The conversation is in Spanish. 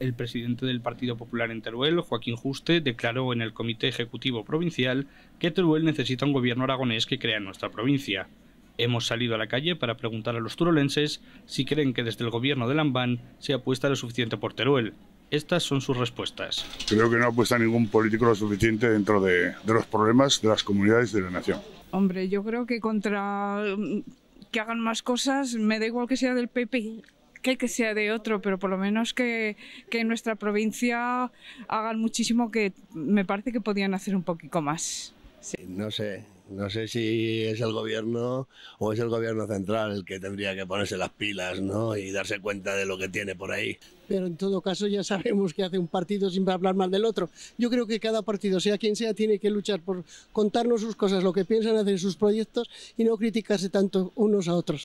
El presidente del Partido Popular en Teruel, Joaquín Juste, declaró en el Comité Ejecutivo Provincial que Teruel necesita un gobierno aragonés que crea nuestra provincia. Hemos salido a la calle para preguntar a los turolenses si creen que desde el gobierno de Lambán se apuesta lo suficiente por Teruel. Estas son sus respuestas. Creo que no apuesta ningún político lo suficiente dentro de, de los problemas de las comunidades de la nación. Hombre, yo creo que contra mm, que hagan más cosas, me da igual que sea del PP que, sea de otro, pero por lo menos que, en nuestra provincia hagan muchísimo que me parece que podían hacer un poquito más. No sé, no sé si es el gobierno o es el gobierno central el que tendría que ponerse las pilas ¿no? y darse cuenta de lo que tiene por ahí. Pero en todo caso ya sabemos que hace un partido sin hablar mal del otro. Yo creo que cada partido, sea quien sea, tiene que luchar por contarnos sus cosas, lo que piensan hacer sus proyectos y no criticarse tanto unos a otros.